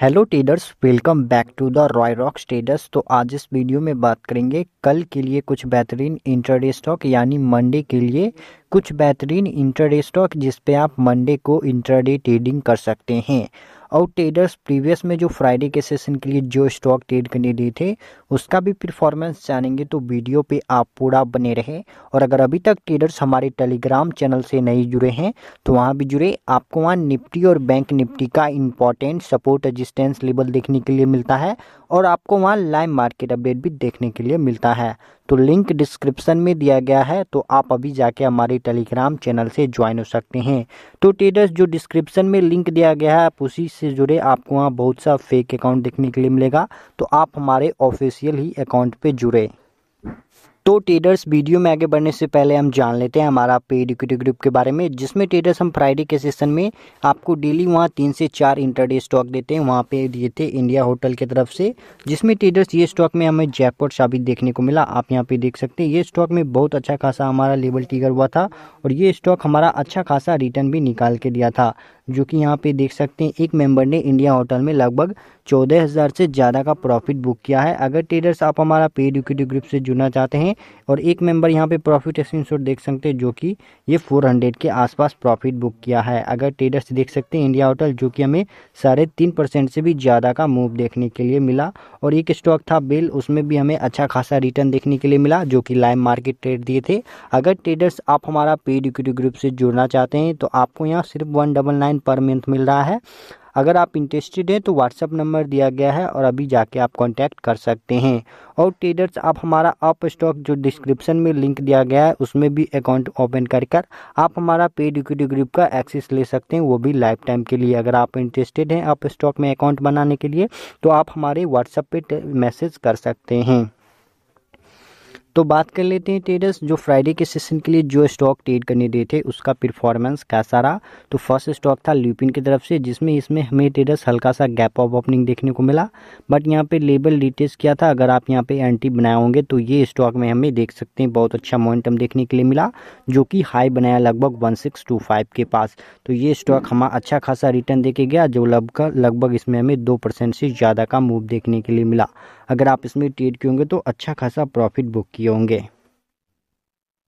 hello traders welcome back to the Roy Rock traders तो आज इस वीडियो में बात करेंगे कल के लिए कुछ बेहतरीन इंटरडे स्टॉक यानी मंडे के लिए कुछ बेहतरीन इंटरडे स्टॉक जिसपे आप मंडे को इंटरडे ट्रेडिंग कर सकते हैं और ट्रेडर्स प्रीवियस में जो फ्राइडे के सेशन के लिए जो स्टॉक ट्रेड करने दिए थे उसका भी परफॉर्मेंस जानेंगे तो वीडियो पे आप पूरा बने रहे और अगर अभी तक ट्रेडर्स हमारे टेलीग्राम चैनल से नहीं जुड़े हैं तो वहाँ भी जुड़े आपको वहाँ निफ्टी और बैंक निफ्टी का इंपॉर्टेंट सपोर्ट रजिस्टेंस लेवल देखने के लिए मिलता है और आपको वहाँ लाइव मार्केट अपडेट भी देखने के लिए मिलता है तो लिंक डिस्क्रिप्शन में दिया गया है तो आप अभी जाके हमारे टेलीग्राम चैनल से ज्वाइन हो सकते हैं तो ट्रेडर्स जो डिस्क्रिप्शन में लिंक दिया गया है आप उसी से जुड़े आपको वहाँ बहुत सा फेक अकाउंट देखने के लिए मिलेगा तो आप हमारे ऑफिशियल ही अकाउंट पर जुड़े तो ट्रेडर्स वीडियो में आगे बढ़ने से पहले हम जान लेते हैं हमारा पेड इक्विटी ग्रुप के बारे में जिसमें ट्रेडर्स हम फ्राइडे के सेशन में आपको डेली वहाँ तीन से चार इंटरडे स्टॉक देते हैं वहाँ पे दिए थे इंडिया होटल की तरफ से जिसमें ट्रेडर्स ये स्टॉक में हमें जयपॉट साबित देखने को मिला आप यहाँ पे देख सकते हैं ये स्टॉक में बहुत अच्छा खासा हमारा लेवल टिगर हुआ था और ये स्टॉक हमारा अच्छा खासा रिटर्न भी निकाल के दिया था जो कि यहाँ पे देख सकते हैं एक मेंबर ने इंडिया होटल में लगभग चौदह हज़ार से ज़्यादा का प्रॉफिट बुक किया है अगर ट्रेडर्स आप हमारा पेड इक्विटी ग्रुप से जुड़ना चाहते हैं और एक मेंबर यहाँ पे प्रॉफिट स्क्रीनशॉट देख सकते हैं जो कि ये 400 के आसपास प्रॉफिट बुक किया है अगर ट्रेडर्स देख सकते हैं इंडिया होटल जो कि हमें साढ़े तीन परसेंट से भी ज़्यादा का मूव देखने के लिए मिला और एक स्टॉक था बेल उसमें भी हमें अच्छा खासा रिटर्न देखने के लिए मिला जो कि लाइव मार्केट ट्रेड दिए थे अगर ट्रेडर्स आप हमारा पेड इक्विटी ग्रुप से जुड़ना चाहते हैं तो आपको यहाँ सिर्फ one double nine thousand per month मिल रहा है अगर आप इंटरेस्टेड हैं तो व्हाट्सअप नंबर दिया गया है और अभी जाके आप कांटेक्ट कर सकते हैं और ट्रेडर्स आप हमारा अप स्टॉक जो डिस्क्रिप्शन में लिंक दिया गया है उसमें भी अकाउंट ओपन कर कर आप हमारा पेड इक्विटी ग्रुप का एक्सेस ले सकते हैं वो भी लाइफ टाइम के लिए अगर आप इंटरेस्टेड हैं अप स्टॉक में अकाउंट बनाने के लिए तो आप हमारे व्हाट्सएप पर मैसेज कर सकते हैं तो बात कर लेते हैं ट्रेडर्स जो फ्राइडे के सेशन के लिए जो स्टॉक ट्रेड करने दिए थे उसका परफॉर्मेंस कैसा रहा तो फर्स्ट स्टॉक था ल्यूपिन की तरफ से जिसमें इसमें हमें ट्रेडर्स हल्का सा गैप ऑफ ओपनिंग देखने को मिला बट यहाँ पे लेबल रिटेस्ट किया था अगर आप यहाँ पे एंट्री बनाए होंगे तो ये स्टॉक में हमें देख सकते हैं बहुत अच्छा मोमेंटम देखने के लिए मिला जो कि हाई बनाया लगभग वन सिक्स टू फाइव के पास तो ये स्टॉक हमारा अच्छा खासा रिटर्न देखे गया जो लगभग लगभग इसमें हमें दो परसेंट से ज़्यादा का मूव देखने के लिए मिला अगर आप इसमें ट्रेड किए होंगे तो अच्छा खासा प्रॉफिट बुक किए होंगे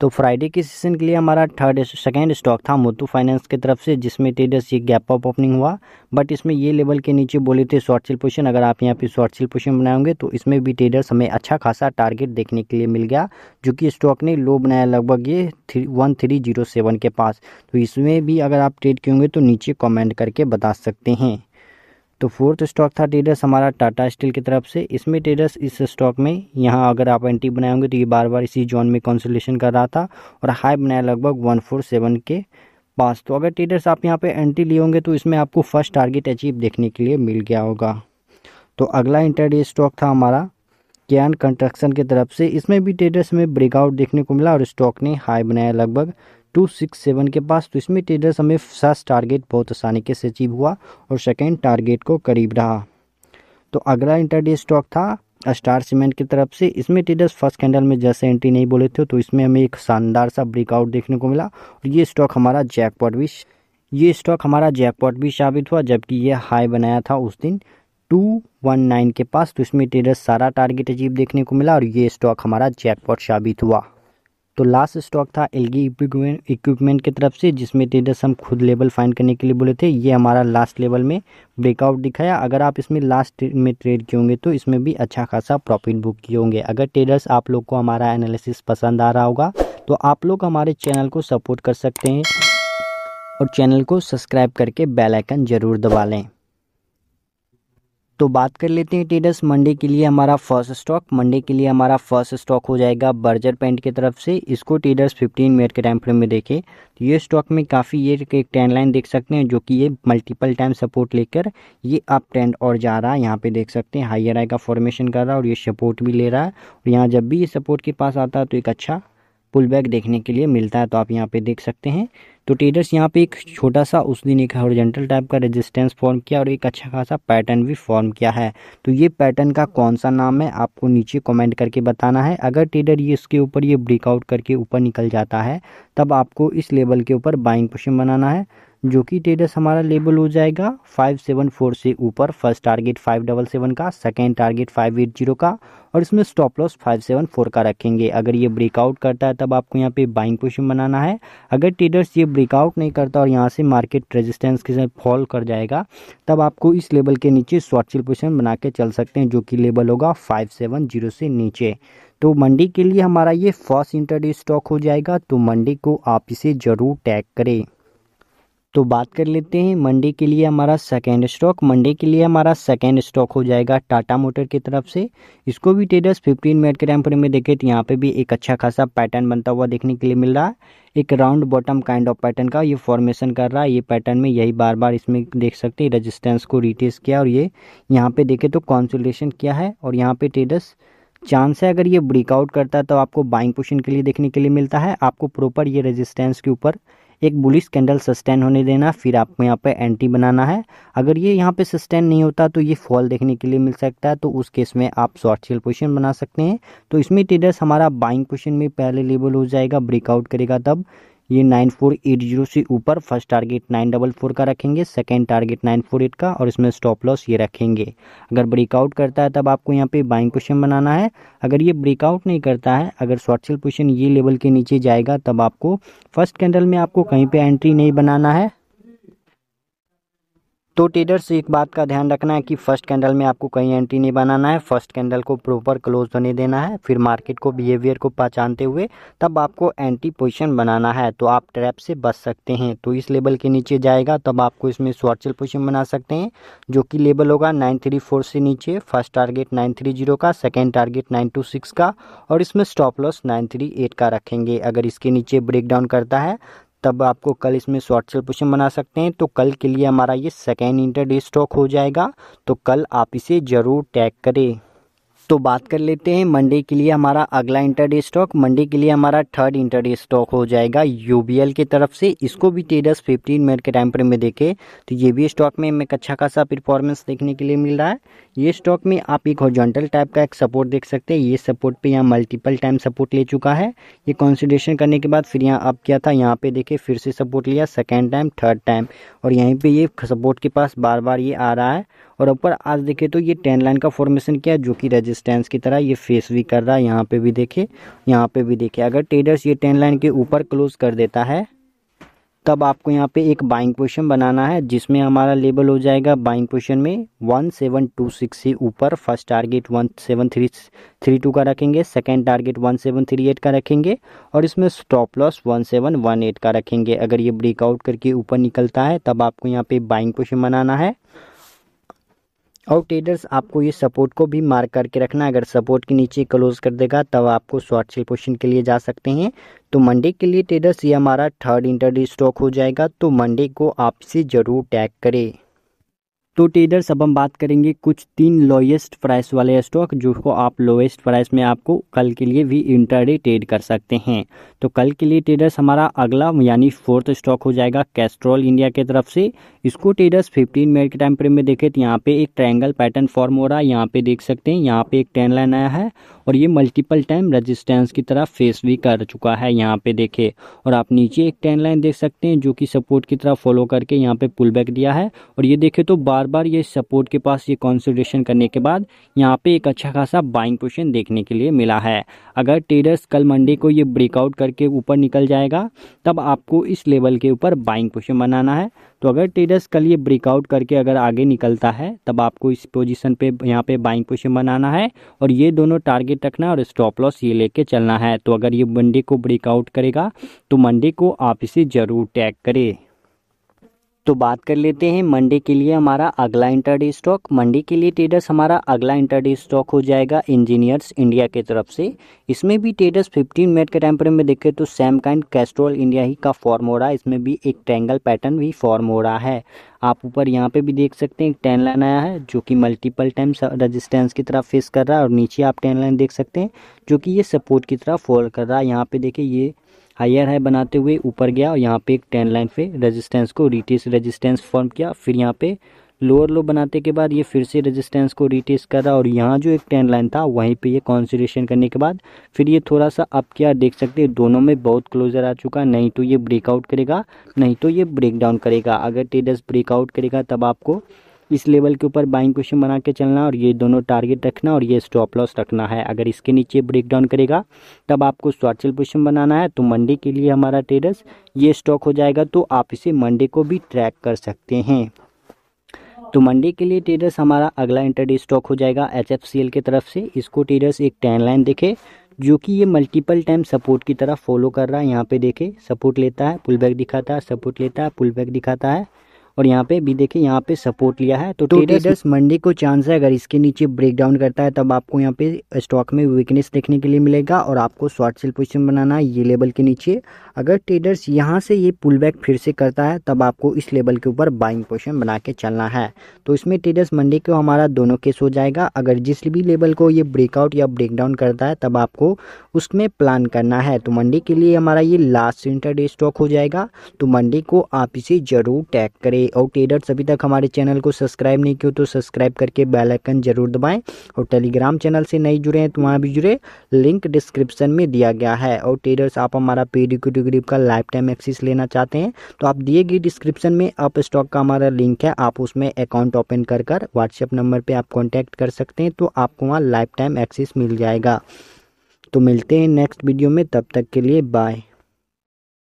तो फ्राइडे के सेशन के लिए हमारा थर्ड सेकेंड स्टॉक था मोतू फाइनेंस की तरफ से जिसमें ट्रेडर्स ये गैप अप ओपनिंग हुआ बट इसमें ये लेवल के नीचे बोले थे शॉर्ट सेल पोजिशन अगर आप यहाँ पे शॉर्ट सेल पोजिशन बनाएंगे तो इसमें भी ट्रेडर्स हमें अच्छा खासा टारगेट देखने के लिए मिल गया जो कि स्टॉक ने लो बनाया लगभग ये three one three zero seven के पास तो इसमें भी अगर आप ट्रेड किएंगे होंगे तो नीचे कॉमेंट करके बता सकते हैं तो फोर्थ स्टॉक था ट्रेडर्स हमारा टाटा स्टील की तरफ से इसमें ट्रेडर्स इस स्टॉक में यहाँ अगर आप एंट्री बनाए होंगे तो ये बार बार इसी जोन में कॉन्सोलेशन कर रहा था और हाई बनाया लगभग वन फोर सेवन के पास तो अगर ट्रेडर्स आप यहाँ पे एंट्री लिए होंगे तो इसमें आपको फर्स्ट टारगेट अचीव देखने के लिए मिल गया होगा तो अगला इंटरडे स्टॉक था हमारा कैन कंस्ट्रक्शन की तरफ से इसमें भी ट्रेडर्स में ब्रेकआउट देखने को मिला और स्टॉक ने हाई बनाया लगभग टू सिक्स सेवन के पास तो इसमें टेलर्स हमें फर्स्ट टारगेट बहुत आसानी के से अचीव हुआ और सेकेंड टारगेट को करीब रहा तो अगला इंटरडे स्टॉक था स्टार सीमेंट की तरफ से इसमें ट्रेडर्स फर्स्ट कैंडल में जैसे एंट्री नहीं बोले थे तो इसमें हमें एक शानदार सा ब्रेकआउट देखने को मिला और ये स्टॉक हमारा जैकपॉट भी ये स्टॉक हमारा जैकपॉट भी साबित हुआ जबकि ये हाई बनाया था उस दिन टू वन नाइन के पास तो इसमें ट्रेडर्स सारा टारगेट अजीब देखने को मिला और ये स्टॉक हमारा जैकपॉट साबित हुआ तो लास्ट स्टॉक था एलगी इक्विपमेंट इक्विपमेंट की तरफ से जिसमें ट्रेडर्स हम खुद लेवल फाइंड करने के लिए बोले थे ये हमारा लास्ट लेवल में ब्रेकआउट दिखाया अगर आप इसमें लास्ट में ट्रेड किए होंगे तो इसमें भी अच्छा खासा प्रॉफिट बुक किए होंगे अगर ट्रेडर्स आप लोग को हमारा एनालिसिस पसंद आ रहा होगा तो आप लोग हमारे चैनल को सपोर्ट कर सकते हैं और चैनल को सब्सक्राइब करके बेल आइकन ज़रूर दबा लें तो बात कर लेते हैं ट्रेडर्स मंडे के लिए हमारा फर्स्ट स्टॉक मंडे के लिए हमारा फर्स्ट स्टॉक हो जाएगा बर्जर पेंट की तरफ से इसको ट्रेडर्स 15 मिनट के टाइम फ्रेम में देखें तो ये स्टॉक में काफ़ी ये एक ट्रेंड लाइन देख सकते हैं जो कि ये मल्टीपल टाइम सपोर्ट लेकर ये अप ट्रेंड और जा रहा है यहाँ पे देख सकते हैं हाइयर आई का फॉर्मेशन कर रहा है और ये सपोर्ट भी ले रहा है और यहाँ जब भी ये सपोर्ट के पास आता है तो एक अच्छा पुल बैक देखने के लिए मिलता है तो आप यहाँ पे देख सकते हैं तो ट्रेडर्स यहाँ पे एक छोटा सा उस दिन एक हॉरिजेंटल टाइप का रेजिस्टेंस फॉर्म किया और एक अच्छा खासा पैटर्न भी फॉर्म किया है तो ये पैटर्न का कौन सा नाम है आपको नीचे कमेंट करके बताना है अगर ट्रेडर ये इसके ऊपर ये ब्रेकआउट करके ऊपर निकल जाता है तब आपको इस लेवल के ऊपर बाइंग पोशन बनाना है जो कि टेडस हमारा लेबल हो जाएगा फाइव सेवन फोर से ऊपर first target five double seven का second target five eight zero का और इसमें stop loss five seven four का रखेंगे अगर ये ब्रेकआउट करता है तब आपको यहाँ पे बाइंग पोजिशन बनाना है अगर ट्रेडर्स ये ब्रेकआउट नहीं करता और यहाँ से मार्केट रेजिस्टेंस के साथ फॉल कर जाएगा तब आपको इस लेवल के नीचे शॉर्ट चिल पोजिशन बना के चल सकते हैं जो कि लेवल होगा फाइव सेवन जीरो से नीचे तो मंडी के लिए हमारा ये फर्स्ट इंटरडे स्टॉक हो जाएगा तो मंडी को आप इसे ज़रूर टैग करें तो बात कर लेते हैं मंडे के लिए हमारा सेकेंड स्टॉक मंडे के लिए हमारा सेकेंड स्टॉक हो जाएगा टाटा मोटर की तरफ से इसको भी ट्रेडर्स 15 मिनट के टाइम फ्रेम में देखें तो यहाँ पे भी एक अच्छा खासा पैटर्न बनता हुआ देखने के लिए मिल रहा है एक round bottom kind of pattern का ये फॉर्मेशन कर रहा है ये पैटर्न में यही बार बार इसमें देख सकते हैं रजिस्टेंस को रिटेस किया और ये यहाँ पे देखे तो कॉन्सुलेशन किया है और यहाँ पे ट्रेडर्स चांस है अगर ये ब्रेकआउट करता है तो आपको बाइंग पोजिशन के लिए देखने के लिए मिलता है आपको प्रॉपर ये रेजिस्टेंस के ऊपर एक बुलिस कैंडल सस्टेन होने देना फिर आपको यहाँ पे एंट्री बनाना है अगर ये यहाँ पे सस्टेन नहीं होता तो ये फॉल देखने के लिए मिल सकता है तो उस केस में आप शॉर्ट सेल पोजिशन बना सकते हैं तो इसमें ट्रेडर्स हमारा बाइंग पोजिशन में पहले लेबल हो जाएगा ब्रेकआउट करेगा तब ये नाइन फोर एट जीरो से ऊपर first target nine double four का रखेंगे second target nine four eight का और इसमें स्टॉप लॉस ये रखेंगे अगर ब्रेकआउट करता है तब आपको यहाँ पे बाइंग क्वेश्चन बनाना है अगर ये ब्रेकआउट नहीं करता है अगर शॉर्ट सेल क्वेश्चन ये लेवल के नीचे जाएगा तब आपको फर्स्ट कैंडल में आपको कहीं पर एंट्री नहीं बनाना है तो ट्रेडर्स एक बात का ध्यान रखना है कि फर्स्ट कैंडल में आपको कहीं एंट्री नहीं बनाना है फर्स्ट कैंडल को प्रॉपर क्लोज होने देना है फिर मार्केट को बिहेवियर को पहचानते हुए तब आपको एंट्री पोजीशन बनाना है तो आप ट्रैप से बच सकते हैं तो इस लेवल के नीचे जाएगा तब आपको इसमें शॉर्ट पोजिशन बना सकते हैं जो कि लेवल होगा नाइन थ्री फोर से नीचे first target nine three zero का second target nine two six का और इसमें stop loss nine three eight का रखेंगे अगर इसके नीचे ब्रेक डाउन करता है तब आपको कल इसमें शॉर्ट सेल पोजिशन बना सकते हैं तो कल के लिए हमारा ये सेकेंड इंटरडे स्टॉक हो जाएगा तो कल आप इसे ज़रूर टैग करें तो बात कर लेते हैं मंडे के लिए हमारा अगला इंटरडे स्टॉक मंडे के लिए हमारा थर्ड इंटरडे स्टॉक हो जाएगा यूबीएल की तरफ से इसको भी टेडस फिफ्टीन मिनट के टाइम पर में देखे तो ये भी स्टॉक में हमें अच्छा खासा परफॉर्मेंस देखने के लिए मिल रहा है ये स्टॉक में आप एक हॉर्जेंटल टाइप का एक सपोर्ट देख सकते हैं ये सपोर्ट पे यहाँ मल्टीपल टाइम सपोर्ट ले चुका है ये कॉन्सिडेशन करने के बाद फिर यहाँ आप क्या था यहाँ पे देखे फिर से सपोर्ट लिया सेकेंड टाइम थर्ड टाइम और यहीं पर ये सपोर्ट के पास बार बार ये आ रहा है और ऊपर आज देखे तो ये टेन लाइन का फॉर्मेशन किया जो कि रेजिस्टेंस की तरह ये फेस भी कर रहा है यहाँ पे भी देखे यहाँ पे भी देखे अगर ट्रेडर्स ये टेन लाइन के ऊपर क्लोज कर देता है तब आपको यहाँ पे एक बाइंग पोजिशन बनाना है जिसमें हमारा लेबल हो जाएगा बाइंग पोजिशन में वन सेवन टू सिक्स से ऊपर first target one seven three three two का रखेंगे second target one seven three eight का रखेंगे और इसमें stop loss one seven one eight का रखेंगे अगर ये ब्रेकआउट करके ऊपर निकलता है तब आपको यहाँ पे बाइंग पोजिशन बनाना है और ट्रेडर्स आपको ये सपोर्ट को भी मार्क करके रखना अगर सपोर्ट के नीचे क्लोज कर देगा तब आपको शॉर्ट सेल पोजिशन के लिए जा सकते हैं तो मंडे के लिए ट्रेडर्स ये हमारा थर्ड इंटरडे स्टॉक हो जाएगा तो मंडे को आपसे ज़रूर टैग करें तो ट्रेडर्स अब हम बात करेंगे कुछ तीन लोएस्ट प्राइस वाले स्टॉक जो को आप लोएस्ट प्राइस में आपको कल के लिए भी इंटरडे ट्रेड कर सकते हैं तो कल के लिए ट्रेडर्स हमारा अगला यानी फोर्थ स्टॉक हो जाएगा कैस्ट्रॉल इंडिया के तरफ से इसको ट्रेडर्स 15 मिनट के टाइम फ्रेम में देखे तो यहाँ पे एक ट्रायंगल पैटर्न फॉर्म हो रहा है यहाँ पे देख सकते हैं यहाँ पे एक टेन लाइन आया है और ये मल्टीपल टाइम रजिस्टेंस की तरफ फेस भी कर चुका है यहाँ पे देखे और आप नीचे एक टेन लाइन देख सकते हैं जो कि सपोर्ट की तरफ फॉलो करके यहाँ पे पुल बैक दिया है और ये देखे तो बार बार ये सपोर्ट के पास ये कॉन्सोलिडेशन करने के बाद यहाँ पे एक अच्छा खासा बाइंग पोजिशन देखने के लिए मिला है अगर ट्रेडर्स कल मंडे को ये ब्रेकआउट करके ऊपर निकल जाएगा तब आपको इस लेवल के ऊपर बाइंग पोजिशन बनाना है तो अगर ट्रेडर्स कल ये ब्रेकआउट करके अगर आगे निकलता है तब आपको इस पोजिशन पे यहाँ पे बाइंग पोजिशन बनाना है और ये दोनों टारगेट रखना और स्टॉप लॉस ये लेके चलना है तो अगर ये मंडे को ब्रेकआउट करेगा तो मंडे को आप इसे ज़रूर टैग करें तो बात कर लेते हैं मंडे के लिए हमारा अगला इंटरडे स्टॉक मंडे के लिए ट्रेडर्स हमारा अगला इंटरडे स्टॉक हो जाएगा इंजीनियर्स इंडिया की तरफ से इसमें भी ट्रेडर्स 15 मिनट के टाइम पर में देखें तो सेम काइंड कैस्ट्रोल इंडिया ही का फॉर्म हो रहा है इसमें भी एक ट्रैंगल पैटर्न भी फॉर्म हो रहा है आप ऊपर यहाँ पे भी देख सकते हैं एक टेन लाइन आया है जो कि मल्टीपल टाइम्स रेजिस्टेंस की तरफ फेस कर रहा है और नीचे आप टेन लाइन देख सकते हैं जो कि ये सपोर्ट की तरफ फॉल कर रहा है यहाँ पे देखिए ये हायर हाई बनाते हुए ऊपर गया और यहाँ पे एक टेन लाइन पे रेजिस्टेंस को रिटेस रेजिस्टेंस फॉर्म किया फिर यहाँ पे लोअर लो बनाते के बाद ये फिर से रेजिस्टेंस को रिटेस्ट करा और यहाँ जो एक टेन लाइन था वहीं पे ये कॉन्सिडेशन करने के बाद फिर ये थोड़ा सा अप किया देख सकते हैं दोनों में बहुत क्लोजर आ चुका नहीं तो ये ब्रेकआउट करेगा नहीं तो ये ब्रेक डाउन करेगा अगर टेडस ब्रेकआउट करेगा तब आपको इस लेवल के ऊपर बाइंग क्वेश्चन बना के चलना और ये दोनों टारगेट रखना और ये स्टॉप लॉस रखना है अगर इसके नीचे ब्रेक डाउन करेगा तब आपको स्वाचल सेल पोजिशन बनाना है तो मंडे के लिए हमारा ट्रेडर्स ये स्टॉक हो जाएगा तो आप इसे मंडे को भी ट्रैक कर सकते हैं तो मंडे के लिए ट्रेडर्स हमारा अगला इंटरडे स्टॉक हो जाएगा एच की तरफ से इसको ट्रेडर्स एक टैन लाइन देखे जो कि ये मल्टीपल टाइम सपोर्ट की तरफ फॉलो कर रहा है यहाँ पे देखे सपोर्ट लेता है पुल बैक दिखाता है सपोर्ट लेता है पुल बैक दिखाता है और यहाँ पे भी देखिए यहाँ पे सपोर्ट लिया है तो, ट्रेडर्स तो मंडे को चांस है अगर इसके नीचे ब्रेक डाउन करता है तब आपको यहाँ पे स्टॉक में वीकनेस देखने के लिए मिलेगा और आपको शॉर्ट सेल पोजिशन बनाना है ये लेवल के नीचे अगर ट्रेडर्स यहाँ से ये पुल बैक फिर से करता है तब आपको इस लेवल के ऊपर बाइंग पोजिशन बना के चलना है तो इसमें ट्रेडर्स मंडे को हमारा दोनों केस हो जाएगा अगर जिस भी लेवल को ये ब्रेकआउट या ब्रेक डाउन करता है तब आपको उसमें प्लान करना है तो मंडे के लिए हमारा ये लास्ट इंटरडे स्टॉक हो जाएगा तो मंडे को आप इसे ज़रूर टैग करें और ट्रेडर्स अभी तक हमारे चैनल को सब्सक्राइब नहीं किया तो सब्सक्राइब करके बेलाइकन जरूर दबाएं और टेलीग्राम चैनल से नहीं जुड़े हैं तो वहाँ भी जुड़े लिंक डिस्क्रिप्शन में दिया गया है और ट्रेडर्स आप हमारा पेडिक्यूटी ग्रिप का लाइफ टाइम एक्सेस लेना चाहते हैं तो आप दिए गए डिस्क्रिप्शन में अप स्टॉक का हमारा लिंक है आप उसमें अकाउंट ओपन कर कर व्हाट्सएप नंबर पर आप कॉन्टैक्ट कर सकते हैं तो आपको वहाँ लाइफ टाइम एक्सेस मिल जाएगा तो मिलते हैं नेक्स्ट वीडियो में तब तक के लिए बाय